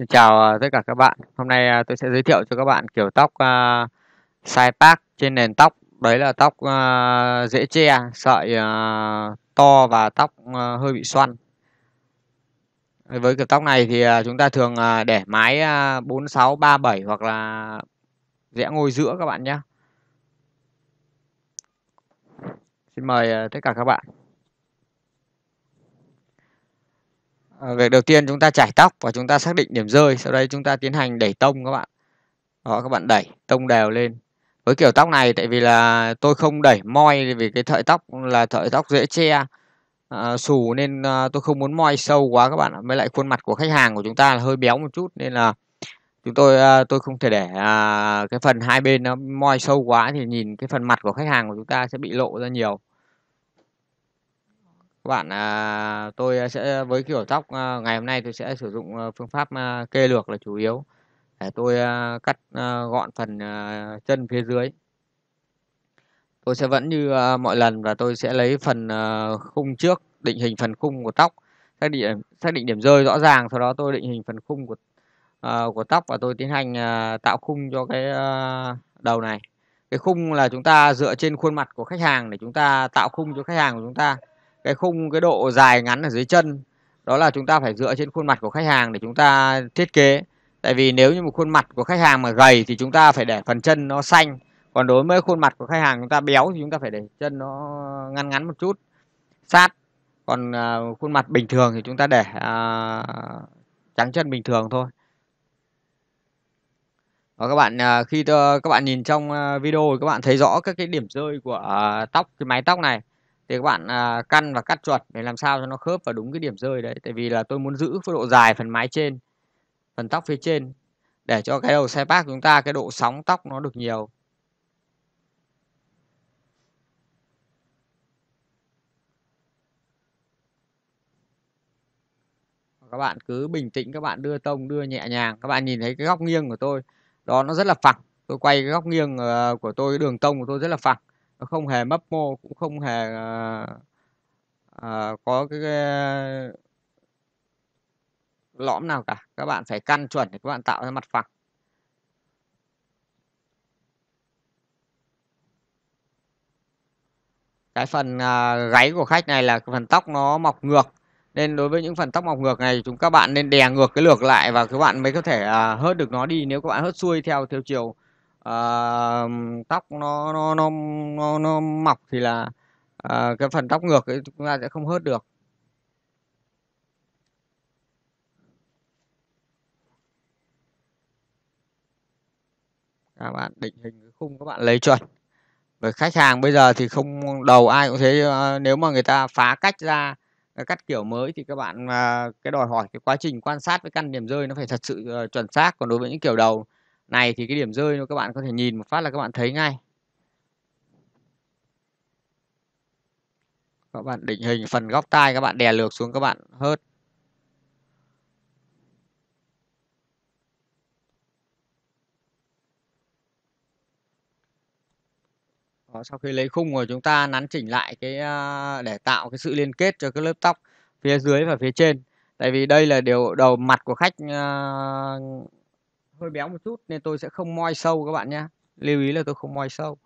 Xin chào ờ, tất cả các bạn. Hôm nay ờ, tôi sẽ giới thiệu cho các bạn kiểu tóc uh, side park trên nền tóc. Đấy là tóc uh, dễ che, sợi uh, to và tóc uh, hơi bị xoăn. Với kiểu tóc này thì uh, chúng ta thường uh, để mái uh, 46, 37 hoặc là rẽ ngôi giữa các bạn nhé. Xin mời uh, tất cả các bạn. à, ờ, việc đầu tiên chúng ta chải tóc và chúng ta xác định điểm rơi sau đây chúng ta tiến hành đẩy tông các bạn đó các bạn đẩy tông đều lên với kiểu tóc này tại vì là tôi không đẩy moi vì cái sợi tóc là sợi tóc dễ che à, xù nên à, tôi không muốn moi sâu quá các bạn với lại khuôn mặt của khách hàng của chúng ta là hơi béo một chút nên là chúng tôi à, tôi không thể để à, cái phần hai bên nó moi sâu quá thì nhìn cái phần mặt của khách hàng của chúng ta sẽ bị lộ ra nhiều các bạn à, tôi sẽ với kiểu tóc à, ngày hôm nay tôi sẽ sử dụng à, phương pháp à, kê lược là chủ yếu để tôi à, cắt à, gọn phần à, chân phía dưới tôi sẽ vẫn như à, mọi lần và tôi sẽ lấy phần à, khung trước định hình phần khung của tóc xác định xác định điểm rơi rõ ràng sau đó tôi định hình phần khung của à, của tóc và tôi tiến hành à, tạo khung cho cái à, đầu này cái khung là chúng ta dựa trên khuôn mặt của khách hàng để chúng ta tạo khung cho khách hàng của chúng ta cái khung cái độ dài ngắn ở dưới chân đó là chúng ta phải dựa trên khuôn mặt của khách hàng để chúng ta thiết kế tại vì nếu như một khuôn mặt của khách hàng mà gầy thì chúng ta phải để phần chân nó xanh còn đối với khuôn mặt của khách hàng chúng ta béo thì chúng ta phải để chân nó ngăn ngắn một chút sát còn à, khuôn mặt bình thường thì chúng ta để uh, trắng chân bình thường thôi và các bạn à, khi các bạn nhìn trong video các bạn thấy rõ các cái điểm rơi của tóc cái mái tóc này thì các bạn à, căn và cắt chuột để làm sao cho nó khớp vào đúng cái điểm rơi đấy tại vì là tôi muốn giữ cái độ dài phần mái trên phần tóc phía trên để cho cái đầu xe bác chúng ta cái độ sóng tóc nó được nhiều các bạn cứ bình tĩnh các bạn đưa tông đưa nhẹ nhàng các bạn nhìn thấy cái góc nghiêng của tôi đó nó rất là phẳng tôi quay cái góc nghiêng ờ, của tôi cái đường tông của tôi rất là phẳng nó không hề mấp mô cũng không hề à, à, có cái, cái lõm nào cả các bạn phải căn chuẩn để các bạn tạo ra mặt phẳng cái phần à, gáy của khách này là phần tóc nó mọc ngược nên đối với những phần tóc mọc ngược này chúng các bạn nên đè ngược cái lược lại và các bạn mới có thể à, hớt được nó đi nếu các bạn hớt xuôi theo theo chiều à, tóc nó nó nó nó, nó mọc thì là à, cái phần tóc ngược ấy chúng ta sẽ không hớt được các bạn định hình khung các bạn lấy chuẩn về khách hàng bây giờ thì không đầu ai cũng thế ờ, nếu mà người ta phá cách ra cắt kiểu mới thì các bạn cái đòi hỏi cái quá trình quan sát với căn điểm rơi nó phải thật sự chuẩn xác còn đối với những kiểu đầu này thì cái điểm rơi các bạn có thể nhìn một phát là các bạn thấy ngay các bạn định hình phần góc tai các bạn đè lược xuống các bạn hớt sau khi lấy khung rồi chúng ta nắn chỉnh lại cái à, để tạo cái sự liên kết cho cái lớp tóc phía dưới và phía trên tại vì đây là điều đầu mặt của khách à, hơi béo một chút nên tôi sẽ không moi sâu các bạn nhé lưu ý là tôi không moi sâu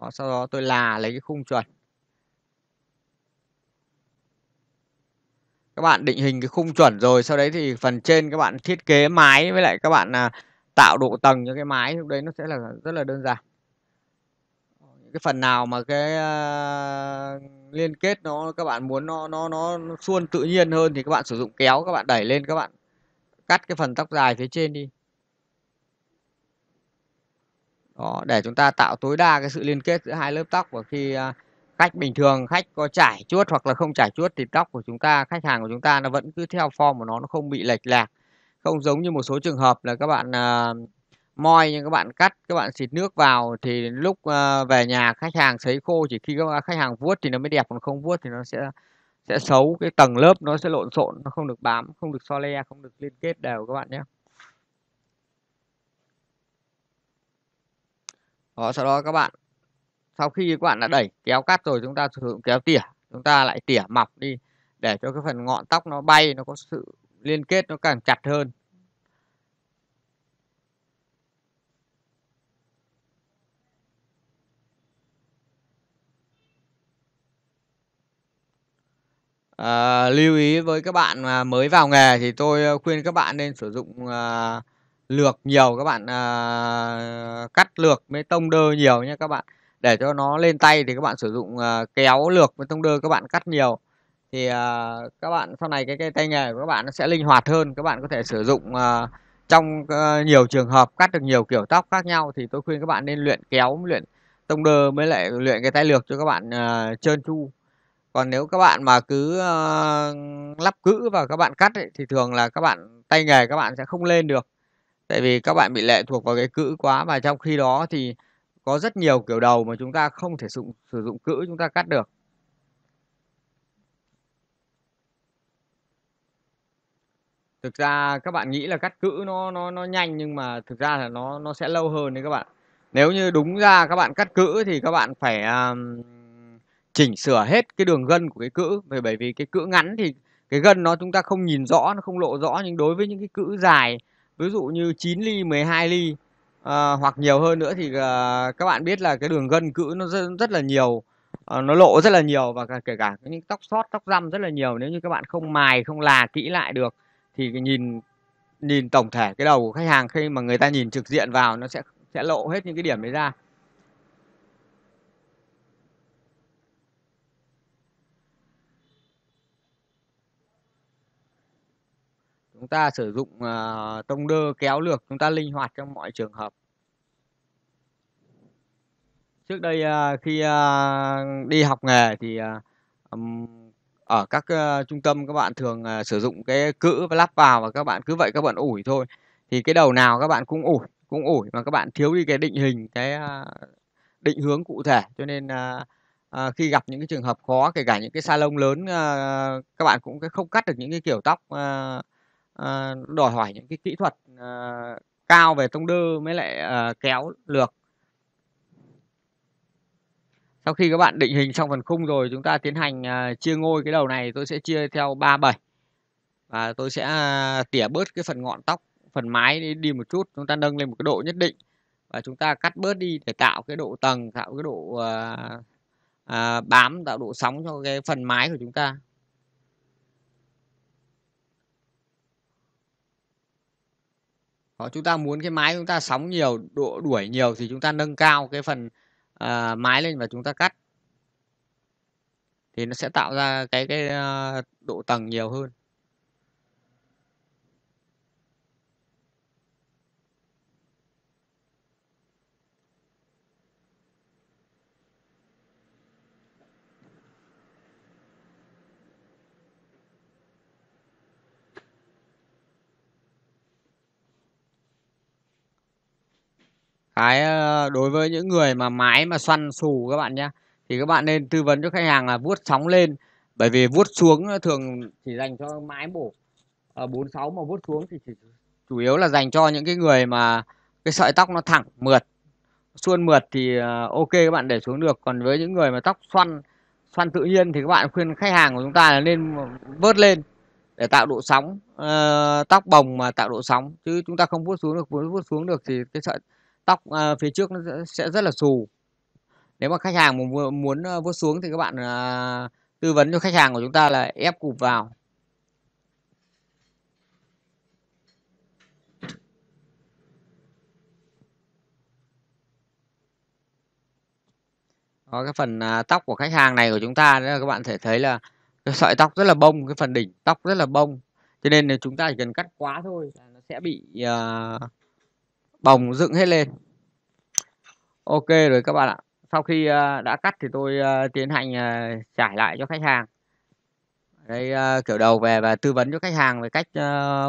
đó, sau đó tôi là lấy cái khung chuẩn các bạn định hình cái khung chuẩn rồi sau đấy thì phần trên các bạn thiết kế mái với lại các bạn à, tạo độ tầng cho cái mái lúc đấy nó sẽ là rất là đơn giản cái phần nào mà cái uh, liên kết nó các bạn muốn nó nó nó suôn tự nhiên hơn thì các bạn sử dụng kéo các bạn đẩy lên các bạn cắt cái phần tóc dài phía trên đi đó để chúng ta tạo tối đa cái sự liên kết giữa hai lớp tóc và khi uh, khách bình thường khách có chải chuốt hoặc là không chải chuốt thì tóc của chúng ta khách hàng của chúng ta nó vẫn cứ theo form của nó nó không bị lệch lạc không giống như một số trường hợp là các bạn uh, moi nhưng các bạn cắt các bạn xịt nước vào thì lúc ờ, về nhà khách hàng sấy khô chỉ khi các khách hàng vuốt thì nó mới đẹp còn không vuốt thì nó sẽ sẽ xấu cái tầng lớp nó sẽ lộn xộn nó không được bám không được so le không được liên kết đều các bạn nhé đó, sau đó các bạn sau khi các bạn đã đẩy kéo cắt rồi chúng ta sử dụng kéo tỉa chúng ta lại tỉa mọc đi để cho cái phần ngọn tóc nó bay nó có sự liên kết nó càng chặt hơn à, lưu ý với các bạn mà mới vào nghề thì tôi ờ, khuyên các bạn nên sử dụng à, lược nhiều các bạn à, cắt lược với tông đơ nhiều nhé các bạn để cho nó lên tay thì các bạn sử dụng à, kéo lược với tông đơ các bạn cắt nhiều thì à, các bạn sau này cái, cái tay nghề của các bạn nó sẽ linh hoạt hơn các bạn có thể sử dụng à, trong à, nhiều trường hợp cắt được nhiều kiểu tóc khác nhau thì tôi khuyên các bạn nên luyện kéo luyện tông đơ mới lại luyện cái tay lược cho các bạn à, trơn tru còn nếu các bạn mà cứ uh, lắp cữ và các bạn cắt ấy, thì thường là các bạn tay nghề các bạn sẽ không lên được tại vì các bạn bị lệ thuộc vào cái cữ quá và trong khi đó thì có rất nhiều kiểu đầu mà chúng ta không thể sử, sử dụng cữ chúng ta cắt được thực ra các bạn nghĩ là cắt cữ nó nó nó nhanh nhưng mà thực ra là nó nó sẽ lâu hơn đấy các bạn nếu như đúng ra các bạn cắt cữ thì các bạn phải uh, chỉnh sửa hết cái đường gân của cái cữ bởi vì cái cữ ngắn thì cái gân nó chúng ta không nhìn rõ nó không lộ rõ nhưng đối với những cái cữ dài ví dụ như 9 ly 12 ly à, hoặc nhiều hơn nữa thì à, các bạn biết là cái đường gân cữ nó rất, rất là nhiều à, nó lộ rất là nhiều và kể cả những tóc sót tóc răm rất là nhiều nếu như các bạn không mài không là kỹ lại được thì nhìn nhìn tổng thể cái đầu của khách hàng khi mà người ta nhìn trực diện vào nó sẽ sẽ lộ hết những cái điểm đấy ra chúng ta sử dụng uh, tông đơ kéo lược chúng ta linh hoạt trong mọi trường hợp trước đây uh, khi uh, đi học nghề thì uh, um, ở các uh, trung tâm các bạn thường uh, sử dụng cái cữ lắp vào và các bạn cứ vậy các bạn ủi thôi thì cái đầu nào các bạn cũng ủi cũng ủi mà các bạn thiếu đi cái định hình cái uh, định hướng cụ thể cho nên uh, à, khi gặp những cái trường hợp khó kể cả những cái salon lớn à, các bạn cũng không cắt được những cái kiểu tóc à, à, đòi hỏi những cái kỹ thuật à, cao về tông đơ mới lại à, kéo lược sau khi các bạn định hình xong phần khung rồi chúng ta tiến hành à, chia ngôi cái đầu này tôi sẽ chia theo 37 và tôi sẽ à, tỉa bớt cái phần ngọn tóc phần mái đi, đi một chút chúng ta nâng lên một cái độ nhất định và chúng ta cắt bớt đi để tạo cái độ tầng tạo cái độ à, à, bám tạo độ sóng cho cái phần mái của chúng ta Đó, chúng ta muốn cái mái chúng ta sóng nhiều độ đuổi nhiều thì chúng ta nâng cao cái phần uh, à, máy lên và chúng ta cắt thì nó sẽ tạo ra cái cái uh, độ tầng nhiều hơn cái đối với những người mà mái mà xoăn xù các bạn nhé thì các bạn nên tư vấn cho khách hàng là vuốt sóng lên bởi vì vuốt xuống thường chỉ dành cho mái bổ à, ờ, 46 mà vuốt xuống thì chỉ chủ yếu là dành cho những cái người mà cái sợi tóc nó thẳng mượt xuôn mượt thì ờ, ok các bạn để xuống được còn với những người mà tóc xoăn xoăn tự nhiên thì các bạn khuyên khách hàng của chúng ta là nên vớt lên để tạo độ sóng uh, tóc bồng mà tạo độ sóng chứ chúng ta không vuốt xuống được vuốt xuống được thì cái sợi tóc à, ờ, phía trước nó sẽ rất là xù nếu mà khách hàng mà muốn, vuốt ờ, xuống thì các bạn à, tư vấn cho khách hàng của chúng ta là ép cụp vào Có cái phần à, tóc của khách hàng này của chúng ta các bạn thể thấy là cái sợi tóc rất là bông cái phần đỉnh tóc rất là bông cho nên là chúng ta chỉ cần cắt quá thôi là nó sẽ bị uh, bồng dựng hết lên ok rồi các bạn ạ sau khi ờ, đã cắt thì tôi ờ, tiến hành ờ, trải lại cho khách hàng đây kiểu đầu về và tư vấn cho khách hàng về cách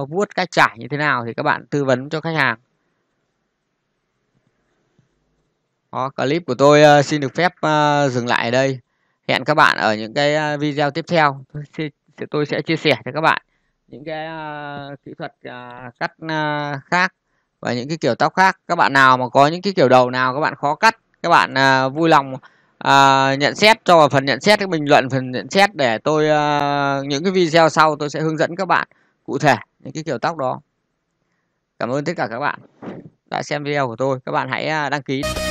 vuốt cách trải như thế nào thì các bạn tư vấn cho khách hàng Đó, clip của tôi xin được phép dừng lại ở đây hẹn các bạn ở những cái video tiếp theo tôi sẽ chia sẻ cho các bạn những cái kỹ thuật cắt khác và những cái kiểu tóc khác các bạn nào mà có những cái kiểu đầu nào các bạn khó cắt các bạn à, vui lòng à, nhận xét cho vào phần nhận xét cái bình luận phần nhận xét để tôi à, những cái video sau tôi sẽ hướng dẫn các bạn cụ thể những cái kiểu tóc đó cảm ơn tất cả các bạn đã xem video của tôi các bạn hãy à, đăng ký